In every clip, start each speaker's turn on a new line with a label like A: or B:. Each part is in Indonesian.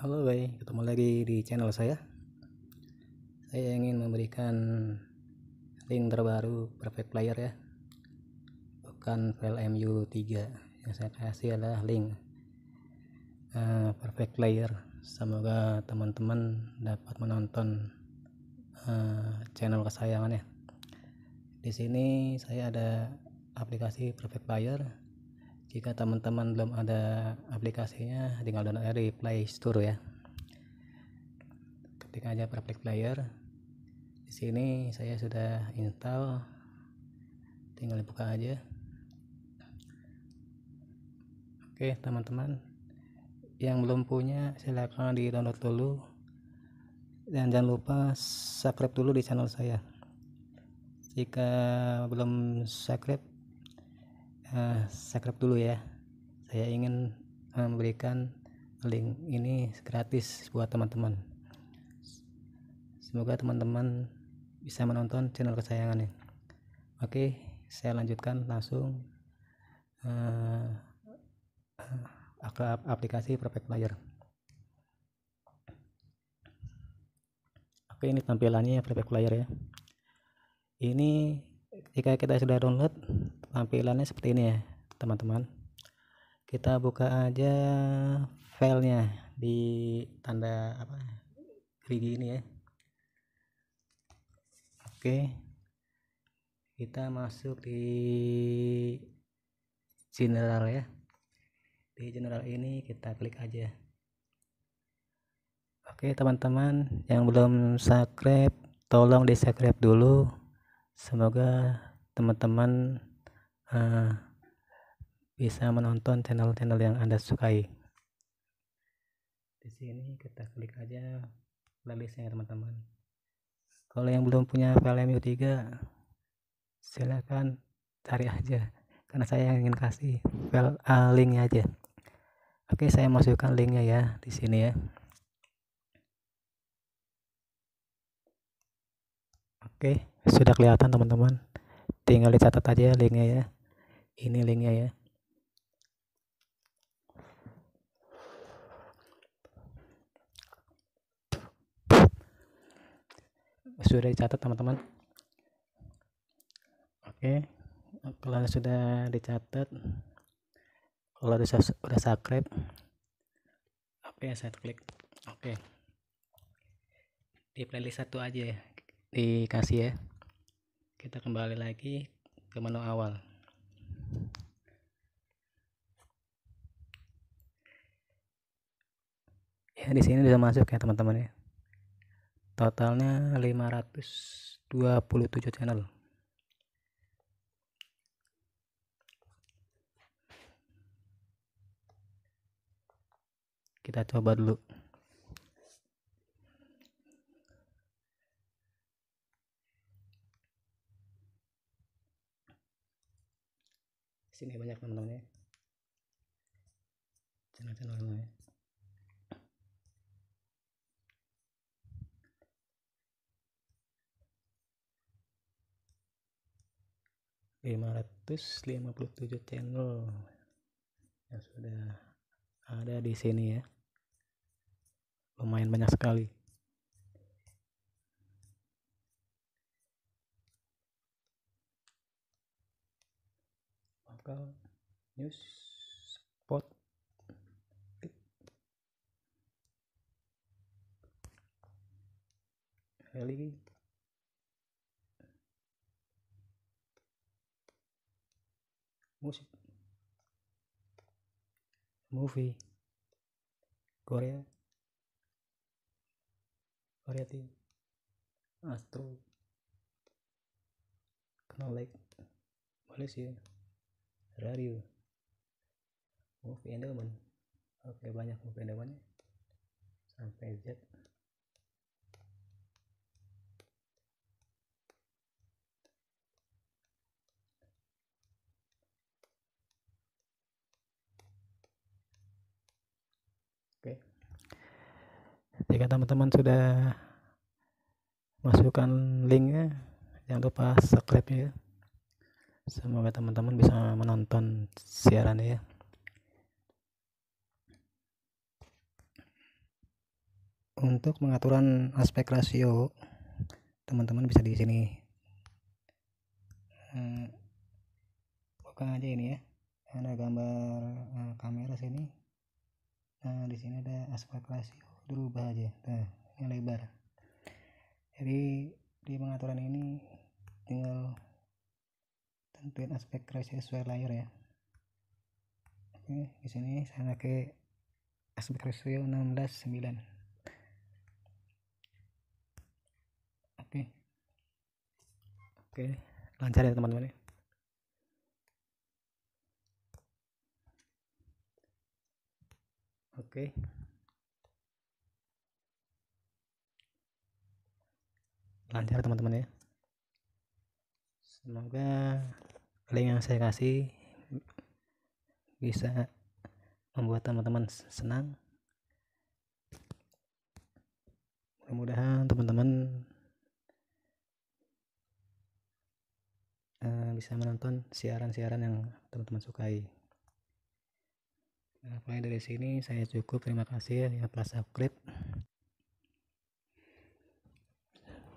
A: Halo guys, ketemu lagi di channel saya. Saya ingin memberikan link terbaru Perfect Player ya. Bukan file MU3. Yang saya kasih adalah link uh, Perfect Player. Semoga teman-teman dapat menonton uh, channel kesayangan ya. Di sini saya ada aplikasi Perfect Player jika teman-teman belum ada aplikasinya tinggal download dari Play Store ya ketik aja Perfect Player di sini saya sudah install tinggal dibuka aja oke teman-teman yang belum punya silahkan di download dulu dan jangan lupa subscribe dulu di channel saya jika belum subscribe Eh, subscribe dulu ya saya ingin eh, memberikan link ini gratis buat teman-teman semoga teman-teman bisa menonton channel kesayangan ini oke saya lanjutkan langsung ke eh, aplikasi perfect player oke ini tampilannya perfect player ya ini jika kita sudah download tampilannya seperti ini ya teman-teman kita buka aja filenya di tanda apa gerigi ini ya oke kita masuk di general ya di general ini kita klik aja oke teman-teman yang belum subscribe tolong di subscribe dulu semoga teman-teman uh, bisa menonton channel-channel yang Anda sukai. Di sini kita klik aja playlistnya ya teman-teman. Kalau yang belum punya file mu 3 silahkan cari aja karena saya ingin kasih file uh, linknya aja. Oke, saya masukkan linknya ya di sini ya. Oke, sudah kelihatan teman-teman. Tinggal dicatat aja linknya ya ini linknya ya sudah dicatat teman-teman oke kalau sudah dicatat kalau sudah sudah subscribe oke saya klik oke di playlist satu aja ya dikasih ya kita kembali lagi ke menu awal di sini sudah masuk ya teman-teman ya totalnya 527 channel kita coba dulu sini banyak teman-teman ya channel-channel ya 557 channel yang sudah ada di sini ya lumayan banyak sekali maka news spot Ellie musik movie Korea Korea variety Astro Knowledge Malaysia Radio movie endowment oke banyak movie endermannya sampai Z jika ya, teman-teman sudah masukkan linknya jangan lupa subscribe ya semoga teman-teman bisa menonton siaran ya untuk pengaturan aspek rasio teman-teman bisa di sini hmm, buka aja ini ya ada gambar eh, kamera sini nah di sini ada aspek rasio berubah aja nah yang lebar jadi di pengaturan ini tinggal tentuin aspek ratio sesuai layar ya oke di sini saya pakai aspek ratio 16:9 oke oke lancar ya teman-teman Okay. Ya. oke lancar teman-teman ya semoga link yang saya kasih bisa membuat teman-teman senang mudah-mudahan teman-teman uh, bisa menonton siaran-siaran yang teman-teman sukai Nah, mulai dari sini saya cukup terima kasih yang telah subscribe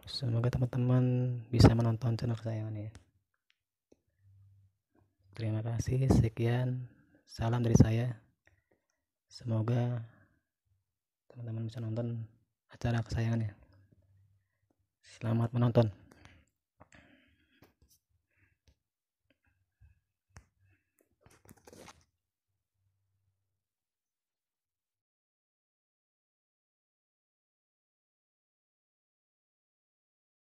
A: semoga teman-teman bisa menonton channel kesayangan ya terima kasih sekian salam dari saya semoga teman-teman bisa nonton acara kesayangan ya. selamat menonton